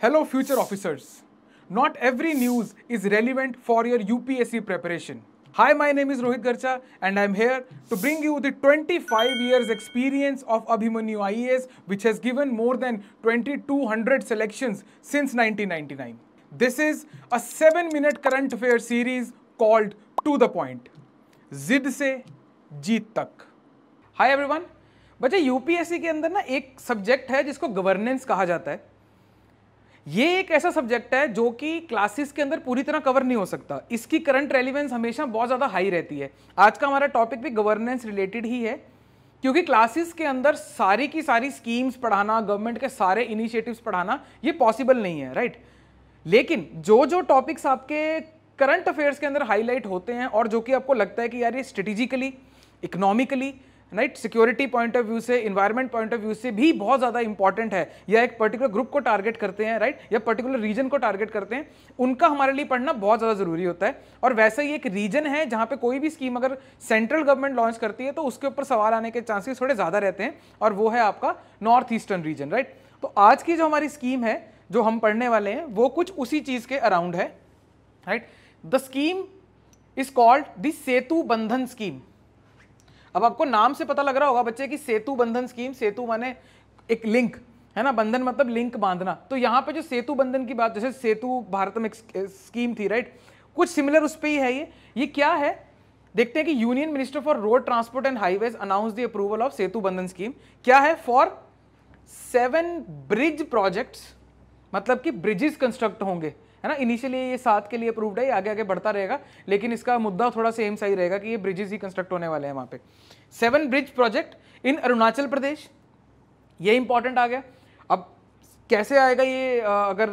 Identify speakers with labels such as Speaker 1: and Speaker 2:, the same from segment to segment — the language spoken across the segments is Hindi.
Speaker 1: Hello future officers. Not every news is relevant for your UPSC preparation. Hi, my name is Rohit Garcha and I'm here to bring you the 25 years experience of Abhimanyu IAS which has given more than 2200 selections since 1999. This is a 7 minute current affair series called To The Point. जिद से जीत तक हाय एवरीवन बच्चे यूपीएससी के अंदर ना एक सब्जेक्ट है जिसको गवर्नेंस कहा जाता है ये एक ऐसा सब्जेक्ट है जो कि क्लासेस के अंदर पूरी तरह कवर नहीं हो सकता इसकी करंट रेलिवेंस हमेशा बहुत ज़्यादा हाई रहती है आज का हमारा टॉपिक भी गवर्नेंस रिलेटेड ही है क्योंकि क्लासेस के अंदर सारी की सारी स्कीम्स पढ़ाना गवर्नमेंट के सारे इनिशिएटिव्स पढ़ाना ये पॉसिबल नहीं है राइट लेकिन जो जो टॉपिक्स आपके करंट अफेयर्स के अंदर हाईलाइट होते हैं और जो कि आपको लगता है कि यार ये strategically economically right security point of view से इन्वायरमेंट पॉइंट ऑफ व्यू से भी बहुत ज़्यादा इंपॉर्टेंट है या एक पर्टिकुलर ग्रुप को टारगेट करते हैं राइट right? या पर्टिकुलर रीजन को टारगेट करते हैं उनका हमारे लिए पढ़ना बहुत ज़्यादा ज़रूरी होता है और वैसे ही एक रीजन है जहाँ पे कोई भी स्कीम अगर सेंट्रल गवर्नमेंट लॉन्च करती है तो उसके ऊपर सवाल आने के चांसेस थोड़े ज़्यादा रहते हैं और वो है आपका नॉर्थ ईस्टर्न रीजन राइट तो आज की जो हमारी स्कीम है जो हम पढ़ने वाले हैं वो कुछ उसी चीज़ के अराउंड है right the scheme is called the Setu Bandhan scheme अब आपको नाम से पता लग रहा होगा बच्चे की सेतु बंधन स्कीम सेतु माने एक लिंक है ना बंधन मतलब लिंक बांधना तो यहाँ पे जो सेतु बंधन की बात जैसे सेतु भारत में स्कीम थी राइट कुछ सिमिलर उस पर ही है ये ये क्या है देखते हैं कि union minister for road transport and highways announce the approval of Setu Bandhan scheme क्या है फॉर सेवन ब्रिज प्रोजेक्ट्स मतलब कि ब्रिजेस कंस्ट्रक्ट होंगे है ना इनिशियली ये साथ के लिए अप्रूव्ड है आगे आगे बढ़ता रहेगा लेकिन इसका मुद्दा थोड़ा सेम सा ही रहेगा कि ये ब्रिजेस ही कंस्ट्रक्ट होने वाले हैं वहाँ पे seven bridge project in Arunachal Pradesh ये इंपॉर्टेंट आ गया अब कैसे आएगा ये अगर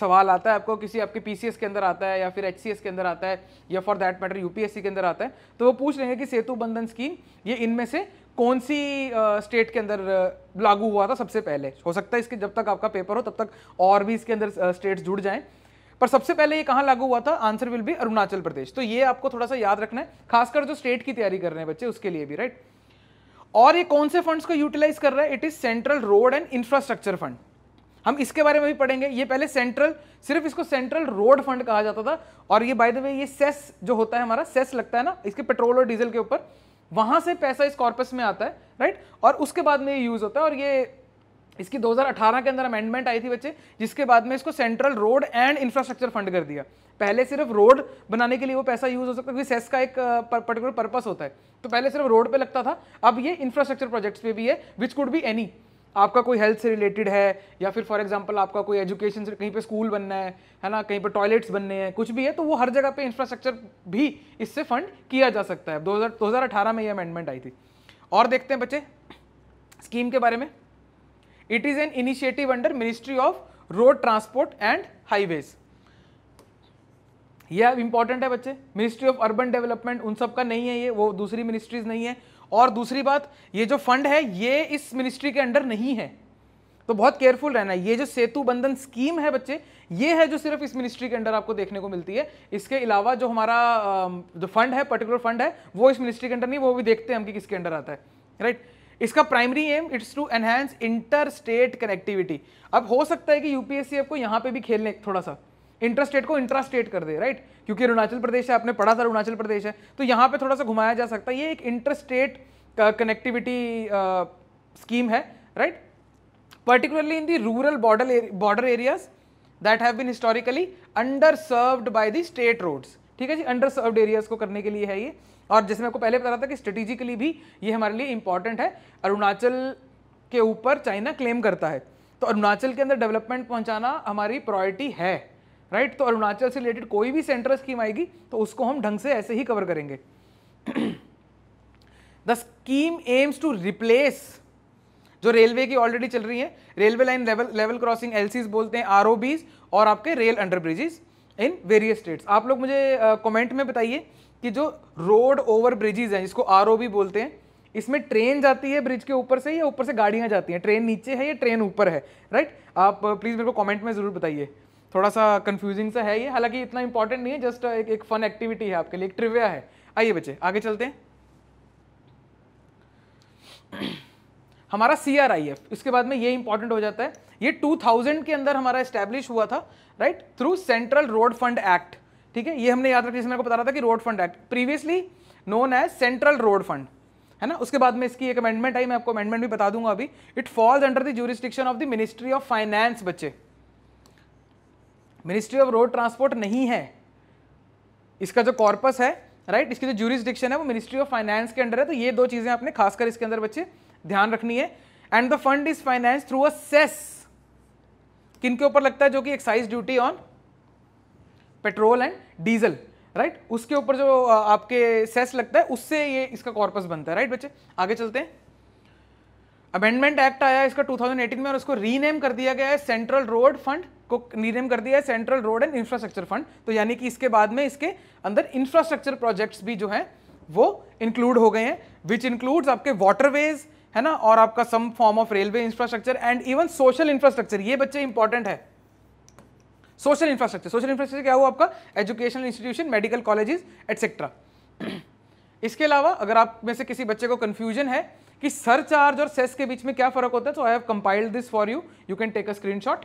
Speaker 1: सवाल आता है आपको किसी आपके पी के अंदर आता है या फिर एच के अंदर आता है या फॉर दैट मैटर यू के अंदर आता है तो वो पूछ लेंगे कि सेतु बंधन स्कीम ये इनमें से कौन सी स्टेट के अंदर लागू हुआ था सबसे पहले हो सकता है इसके जब तक आपका पेपर हो तब तक और भी इसके अंदर स्टेट्स जुड़ जाएं पर सबसे पहले ये कहाँ लागू हुआ था answer will be Arunachal Pradesh तो ये आपको थोड़ा सा याद रखना है खासकर जो स्टेट की तैयारी कर रहे हैं बच्चे उसके लिए भी राइट और ये कौन से फंड्स को यूटिलाइज कर रहा है it is central road and infrastructure fund हम इसके बारे में भी पढ़ेंगे ये पहले सेंट्रल सिर्फ इसको सेंट्रल रोड फंड कहा जाता था और ये बाय द वे ये सेस जो होता है हमारा सेस लगता है ना इसके पेट्रोल और डीजल के ऊपर वहां से पैसा इस कॉर्पस में आता है राइट और उसके बाद में ये यूज होता है और ये इसकी 2018 के अंदर अमेंडमेंट आई थी बच्चे जिसके बाद में इसको central road and infrastructure fund कर दिया पहले सिर्फ रोड बनाने के लिए वो पैसा यूज हो सकता है क्योंकि सेस का एक पर्टिकुलर पर्पस होता है तो पहले सिर्फ रोड पे लगता था अब ये इंफ्रास्ट्रक्चर प्रोजेक्ट्स पे भी है विच कुड बी एनी आपका कोई हेल्थ से रिलेटेड है या फिर फॉर एग्जाम्पल आपका कोई एजुकेशन से कहीं पर स्कूल बनना है है ना कहीं पर टॉयलेट्स बनने हैं कुछ भी है तो वो हर जगह पर इंफ्रास्ट्रक्चर भी इससे फंड किया जा सकता है दो हज़ार में ये अमेंडमेंट आई थी और देखते हैं बच्चे स्कीम के बारे में it is an initiative under ministry of road transport and highways यह इंपॉर्टेंट है बच्चे मिनिस्ट्री ऑफ अर्बन डेवलपमेंट उन सब का नहीं है ये वो दूसरी मिनिस्ट्रीज नहीं है और दूसरी बात ये जो फंड है ये इस मिनिस्ट्री के अंडर नहीं है तो बहुत केयरफुल रहना है ये जो सेतु बंधन स्कीम है बच्चे ये है जो सिर्फ इस मिनिस्ट्री के अंडर आपको देखने को मिलती है इसके अलावा जो हमारा जो फंड है पर्टिकुलर फंड है वो इस मिनिस्ट्री के अंडर नहीं वो भी देखते हैं हम कि किसके अंडर आता है राइट right? इसका primary aim it's to enhance inter state connectivity अब हो सकता है कि यूपीएससी आपको यहाँ पे भी खेलने थोड़ा सा इंटरस्टेट को इंट्रास्टेट कर दे राइट क्योंकि अरुणाचल प्रदेश है आपने पढ़ा था अरुणाचल प्रदेश है तो यहाँ पे थोड़ा सा घुमाया जा सकता है ये एक इंटरस्टेट कनेक्टिविटी स्कीम है right particularly in the rural border border areas that have been historically underserved by the state roads ठीक है जी अंडर सर्व्ड एरियाज को करने के लिए है ये और जैसे मैं आपको पहले बता रहा था कि स्ट्रेटेजिकली भी ये हमारे लिए इंपॉर्टेंट है अरुणाचल के ऊपर चाइना क्लेम करता है तो अरुणाचल के अंदर डेवलपमेंट पहुंचाना हमारी प्रायोरिटी है राइट तो अरुणाचल से रिलेटेड कोई भी सेंट्रल स्कीम आएगी तो उसको हम ढंग से ऐसे ही कवर करेंगे the scheme aims to replace जो रेलवे की ऑलरेडी चल रही है railway line level level crossing LCs बोलते हैं आर और आपके rail underbridges in various states आप लोग मुझे कमेंट uh, में बताइए कि जो रोड ओवर ब्रिजेज हैं जिसको आर बोलते हैं इसमें ट्रेन जाती है ब्रिज के ऊपर से या ऊपर से गाड़ियां जाती हैं ट्रेन नीचे है या ट्रेन ऊपर है राइट आप प्लीज़ मेरे को कमेंट में ज़रूर बताइए थोड़ा सा कंफ्यूजिंग सा है ये हालांकि इतना इंपॉर्टेंट नहीं है जस्ट एक एक फन एक्टिविटी है आपके लिए एक ट्रिविया है आइए बच्चे आगे चलते हैं हमारा सी आर आई एफ उसके बाद में ये इंपॉर्टेंट हो जाता है ये 2000 के अंदर हमारा स्टैब्लिश हुआ था right through central road fund act ठीक है ये हमने याद रखी जिसमें आपको बता रहा था कि road fund act previously known as central road fund है ना उसके बाद में इसकी एक अमेंडमेंट आई मैं आपको अमेंडमेंट भी बता दूंगा अभी it falls under the jurisdiction of the ministry of finance बच्चे मिनिस्ट्री ऑफ रोड ट्रांसपोर्ट नहीं है इसका जो कॉर्पस है राइट इसकी जो जूरिस्डिक्शन है वो मिनिस्ट्री ऑफ फाइनेंस के अंडर है तो ये दो चीज़ें आपने खासकर इसके अंदर बच्चे ध्यान रखनी है and the fund is finance through a cess किन के ऊपर लगता है जो कि excise duty on petrol and diesel right उसके ऊपर जो आपके सेस लगता है उससे ये इसका कॉर्पस बनता है राइट बच्चे आगे चलते हैं अमेंडमेंट एक्ट आया इसका 2018 में और उसको रीनेम कर दिया गया है सेंट्रल रोड फंड को रीनेम कर दिया है central road and infrastructure fund तो यानी कि इसके बाद में इसके अंदर इंफ्रास्ट्रक्चर प्रोजेक्ट्स भी जो हैं वो इंक्लूड हो गए हैं विच इंक्लूड्स आपके वाटरवेज है ना और आपका some form of railway infrastructure and even social infrastructure ये बच्चे इंपॉर्टेंट है सोशल इंफ्रास्ट्रक्चर सोशल इंफ्रास्ट्रक्चर क्या हुआ आपका educational institution medical colleges etcetera इसके अलावा अगर आप में से किसी बच्चे को कंफ्यूजन है कि सर चार्ज और सेस के बीच में क्या फर्क होता है तो I have compiled this for you you can take a screenshot